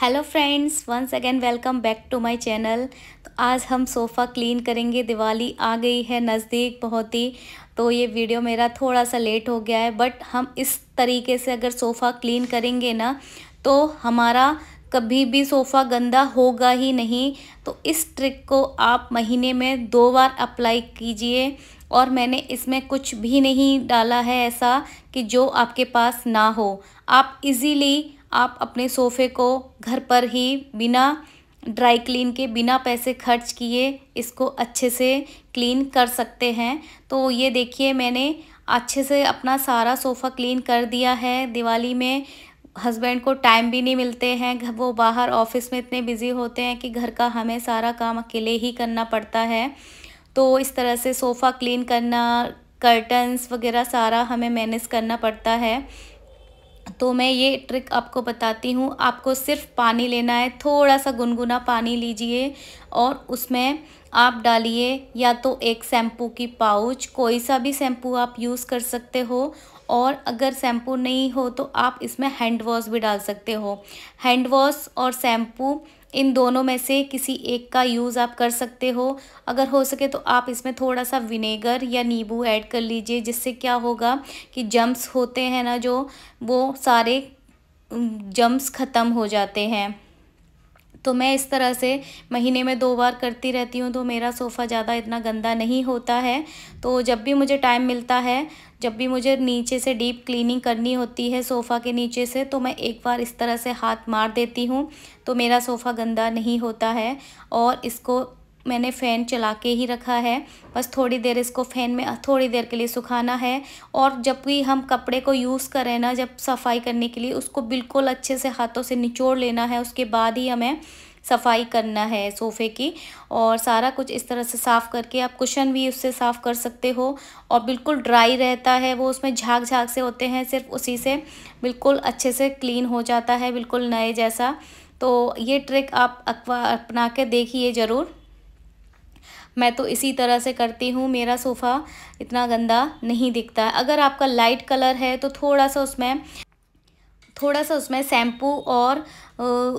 hello friends once again welcome back to my channel तो आज हम सोफ़ा क्लीन करेंगे दिवाली आ गई है नज़दीक बहुत ही तो ये वीडियो मेरा थोड़ा सा लेट हो गया है बट हम इस तरीके से अगर सोफ़ा क्लीन करेंगे ना तो हमारा कभी भी सोफ़ा गंदा होगा ही नहीं तो इस ट्रिक को आप महीने में दो बार अप्लाई कीजिए और मैंने इसमें कुछ भी नहीं डाला है ऐसा कि जो आपके पास ना हो आप इजीली आप अपने सोफ़े को घर पर ही बिना ड्राई क्लीन के बिना पैसे खर्च किए इसको अच्छे से क्लीन कर सकते हैं तो ये देखिए मैंने अच्छे से अपना सारा सोफ़ा क्लीन कर दिया है दिवाली में हस्बैंड को टाइम भी नहीं मिलते हैं वो बाहर ऑफिस में इतने बिज़ी होते हैं कि घर का हमें सारा काम अकेले ही करना पड़ता है तो इस तरह से सोफ़ा क्लीन करना कर्टन्स वगैरह सारा हमें मैनेज करना पड़ता है तो मैं ये ट्रिक आपको बताती हूँ आपको सिर्फ पानी लेना है थोड़ा सा गुनगुना पानी लीजिए और उसमें आप डालिए या तो एक शैम्पू की पाउच कोई सा भी शैम्पू आप यूज़ कर सकते हो और अगर शैम्पू नहीं हो तो आप इसमें हैंड वॉश भी डाल सकते हो हैंड वॉश और शैम्पू इन दोनों में से किसी एक का यूज़ आप कर सकते हो अगर हो सके तो आप इसमें थोड़ा सा विनेगर या नींबू ऐड कर लीजिए जिससे क्या होगा कि जम्स होते हैं ना जो वो सारे जम्स ख़त्म हो जाते हैं तो मैं इस तरह से महीने में दो बार करती रहती हूँ तो मेरा सोफ़ा ज़्यादा इतना गंदा नहीं होता है तो जब भी मुझे टाइम मिलता है जब भी मुझे नीचे से डीप क्लीनिंग करनी होती है सोफ़ा के नीचे से तो मैं एक बार इस तरह से हाथ मार देती हूँ तो मेरा सोफ़ा गंदा नहीं होता है और इसको मैंने फ़ैन चला के ही रखा है बस थोड़ी देर इसको फ़ैन में थोड़ी देर के लिए सुखाना है और जब भी हम कपड़े को यूज़ करें ना जब सफाई करने के लिए उसको बिल्कुल अच्छे से हाथों से निचोड़ लेना है उसके बाद ही हमें सफाई करना है सोफ़े की और सारा कुछ इस तरह से साफ़ करके आप कुशन भी उससे साफ़ कर सकते हो और बिल्कुल ड्राई रहता है वो उसमें झाग झाग से होते हैं सिर्फ उसी से बिल्कुल अच्छे से क्लीन हो जाता है बिल्कुल नए जैसा तो ये ट्रिक आप अपना के देखिए ज़रूर मैं तो इसी तरह से करती हूँ मेरा सोफ़ा इतना गंदा नहीं दिखता अगर आपका लाइट कलर है तो थोड़ा सा उसमें थोड़ा सा उसमें शैम्पू और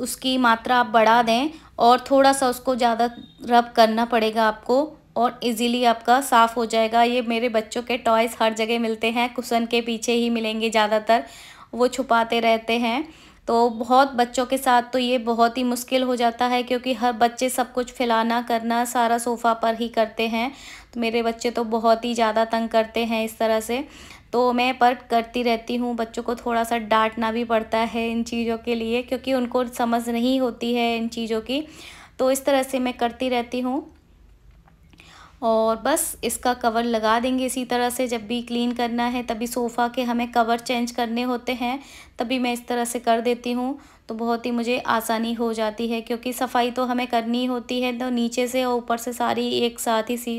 उसकी मात्रा आप बढ़ा दें और थोड़ा सा उसको ज़्यादा रब करना पड़ेगा आपको और इजीली आपका साफ़ हो जाएगा ये मेरे बच्चों के टॉयज़ हर जगह मिलते हैं कुसन के पीछे ही मिलेंगे ज़्यादातर वो छुपाते रहते हैं तो बहुत बच्चों के साथ तो ये बहुत ही मुश्किल हो जाता है क्योंकि हर बच्चे सब कुछ फैलाना करना सारा सोफ़ा पर ही करते हैं तो मेरे बच्चे तो बहुत ही ज़्यादा तंग करते हैं इस तरह से तो मैं पर करती रहती हूँ बच्चों को थोड़ा सा डांटना भी पड़ता है इन चीज़ों के लिए क्योंकि उनको समझ नहीं होती है इन चीज़ों की तो इस तरह से मैं करती रहती हूँ और बस इसका कवर लगा देंगे इसी तरह से जब भी क्लीन करना है तभी सोफ़ा के हमें कवर चेंज करने होते हैं तभी मैं इस तरह से कर देती हूँ तो बहुत ही मुझे आसानी हो जाती है क्योंकि सफाई तो हमें करनी होती है तो नीचे से और ऊपर से सारी एक साथ ही सी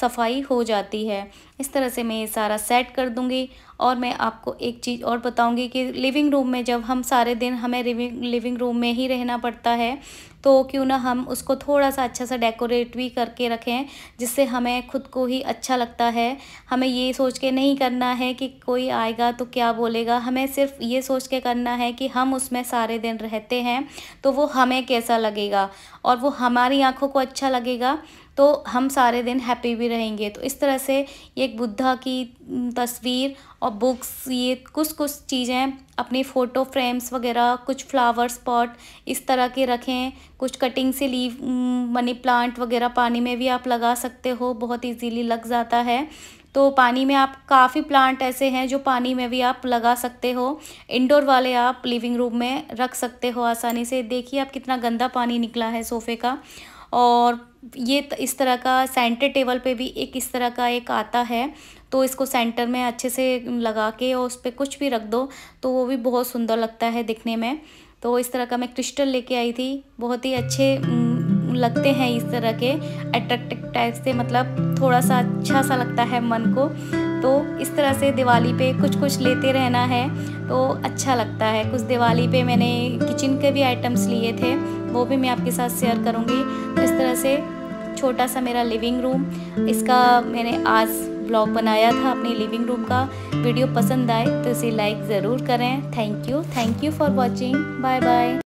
सफाई हो जाती है इस तरह से मैं ये सारा सेट कर दूँगी और मैं आपको एक चीज़ और बताऊँगी कि लिविंग रूम में जब हम सारे दिन हमें लिविंग रूम में ही रहना पड़ता है तो क्यों ना हम उसको थोड़ा सा अच्छा सा डेकोरेट भी करके रखें जिससे हमें खुद को ही अच्छा लगता है हमें ये सोच के नहीं करना है कि कोई आएगा तो क्या बोलेगा हमें सिर्फ ये सोच के करना है कि हम उसमें सारे दिन दिन रहते हैं तो वो हमें कैसा लगेगा और वो हमारी आँखों को अच्छा लगेगा तो हम सारे दिन हैप्पी भी रहेंगे तो इस तरह से ये एक बुद्धा की तस्वीर और बुक्स ये कुछ कुछ चीज़ें अपनी फ़ोटो फ्रेम्स वगैरह कुछ फ्लावर स्पॉट इस तरह के रखें कुछ कटिंग से लीव मनी प्लांट वगैरह पानी में भी आप लगा सकते हो बहुत इजीली लग जाता है तो पानी में आप काफ़ी प्लांट ऐसे हैं जो पानी में भी आप लगा सकते हो इंडोर वाले आप लिविंग रूम में रख सकते हो आसानी से देखिए आप कितना गंदा पानी निकला है सोफ़े का और ये इस तरह का सेंटर टेबल पे भी एक इस तरह का एक आता है तो इसको सेंटर में अच्छे से लगा के और उस पर कुछ भी रख दो तो वो भी बहुत सुंदर लगता है दिखने में तो इस तरह का मैं क्रिस्टल लेके आई थी बहुत ही अच्छे लगते हैं इस तरह के अट्रैक्टिव टाइप से मतलब थोड़ा सा अच्छा सा लगता है मन को तो इस तरह से दिवाली पे कुछ कुछ लेते रहना है तो अच्छा लगता है कुछ दिवाली पे मैंने किचन के भी आइटम्स लिए थे वो भी मैं आपके साथ शेयर करूँगी तो इस तरह से छोटा सा मेरा लिविंग रूम इसका मैंने आज ब्लॉग बनाया था अपने लिविंग रूम का वीडियो पसंद आए तो इसे लाइक ज़रूर करें thank you thank you for watching bye bye